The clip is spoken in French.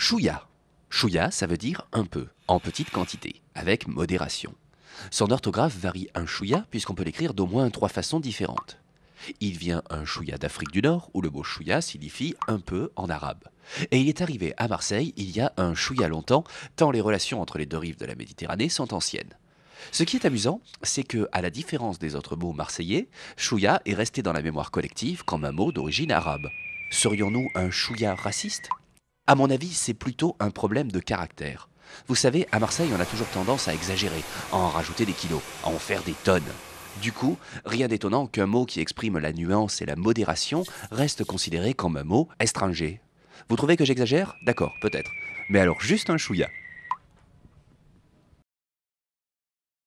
Chouya, chouya, ça veut dire un peu, en petite quantité, avec modération. Son orthographe varie un chouya puisqu'on peut l'écrire d'au moins trois façons différentes. Il vient un chouya d'Afrique du Nord où le mot chouya signifie un peu en arabe. Et il est arrivé à Marseille il y a un chouya longtemps, tant les relations entre les deux rives de la Méditerranée sont anciennes. Ce qui est amusant, c'est que, à la différence des autres mots marseillais, chouya est resté dans la mémoire collective comme un mot d'origine arabe. Serions-nous un chouya raciste à mon avis, c'est plutôt un problème de caractère. Vous savez, à Marseille, on a toujours tendance à exagérer, à en rajouter des kilos, à en faire des tonnes. Du coup, rien d'étonnant qu'un mot qui exprime la nuance et la modération reste considéré comme un mot étranger. Vous trouvez que j'exagère D'accord, peut-être. Mais alors juste un chouïa.